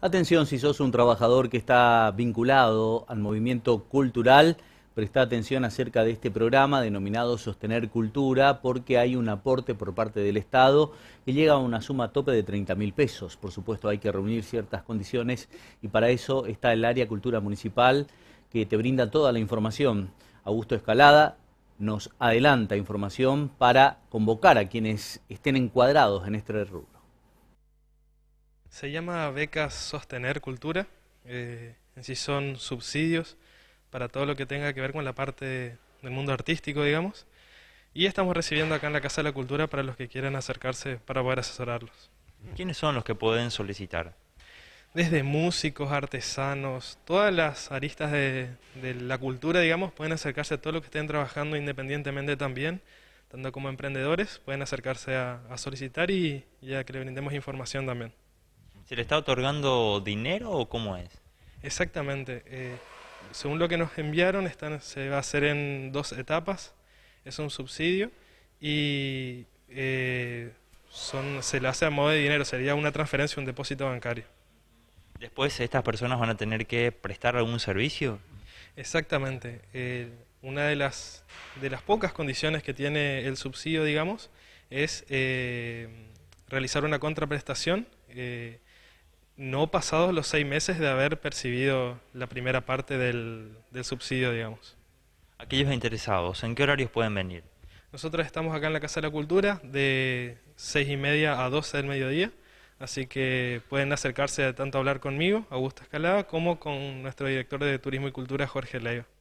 Atención si sos un trabajador que está vinculado al movimiento cultural, presta atención acerca de este programa denominado Sostener Cultura porque hay un aporte por parte del Estado que llega a una suma tope de 30 mil pesos. Por supuesto hay que reunir ciertas condiciones y para eso está el área cultura municipal que te brinda toda la información. Augusto Escalada nos adelanta información para convocar a quienes estén encuadrados en este rubro. Se llama Becas Sostener Cultura. Eh, en sí son subsidios para todo lo que tenga que ver con la parte del mundo artístico, digamos. Y estamos recibiendo acá en la Casa de la Cultura para los que quieran acercarse para poder asesorarlos. ¿Quiénes son los que pueden solicitar? Desde músicos, artesanos, todas las aristas de, la cultura, digamos, pueden acercarse a todo lo que estén trabajando independientemente también tanto como emprendedores, pueden acercarse a, solicitar y, ya que le brindemos información también. ¿Se le está otorgando dinero o cómo es? Exactamente. Eh, según lo que nos enviaron, se va a hacer en dos etapas. Es un subsidio y eh, se le hace a modo de dinero, sería una transferencia, un depósito bancario. Después estas personas van a tener que prestar algún servicio. Exactamente. Eh, una de las, de las pocas condiciones que tiene el subsidio, digamos, es realizar una contraprestación no pasados los seis meses de haber percibido la primera parte del, subsidio, digamos. Aquellos interesados, ¿en qué horarios pueden venir? Nosotros estamos acá en la Casa de la Cultura de seis y media a doce del mediodía, así que pueden acercarse tanto a hablar conmigo, Augusto Escalada, como con nuestro director de Turismo y Cultura, Jorge Leiva.